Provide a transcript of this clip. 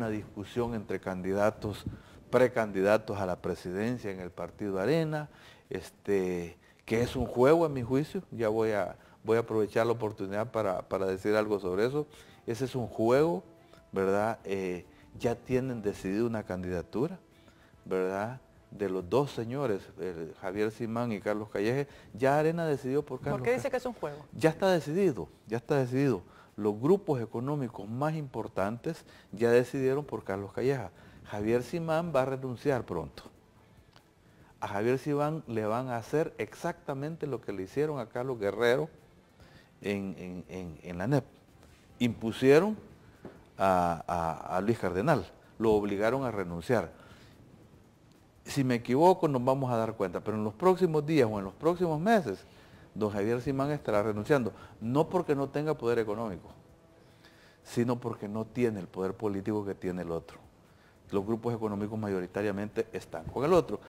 una discusión entre candidatos, precandidatos a la presidencia en el partido Arena, este, que es un juego a mi juicio, ya voy a, voy a aprovechar la oportunidad para, decir algo sobre eso, ese es un juego, ¿verdad? Eh, ya tienen decidido una candidatura, ¿verdad? De los dos señores, Javier Simán y Carlos Calleje, ya Arena decidió por Carlos. ¿Por qué dice que es un juego? Ya está decidido, ya está decidido los grupos económicos más importantes ya decidieron por Carlos Calleja. Javier Simán va a renunciar pronto. A Javier Simán le van a hacer exactamente lo que le hicieron a Carlos Guerrero en, la NEP. Impusieron a, a Luis Cardenal, lo obligaron a renunciar. Si me equivoco nos vamos a dar cuenta, pero en los próximos días o en los próximos meses don Javier Simán estará renunciando. No porque no tenga poder económico, sino porque no tiene el poder político que tiene el otro. Los grupos económicos mayoritariamente están con el otro.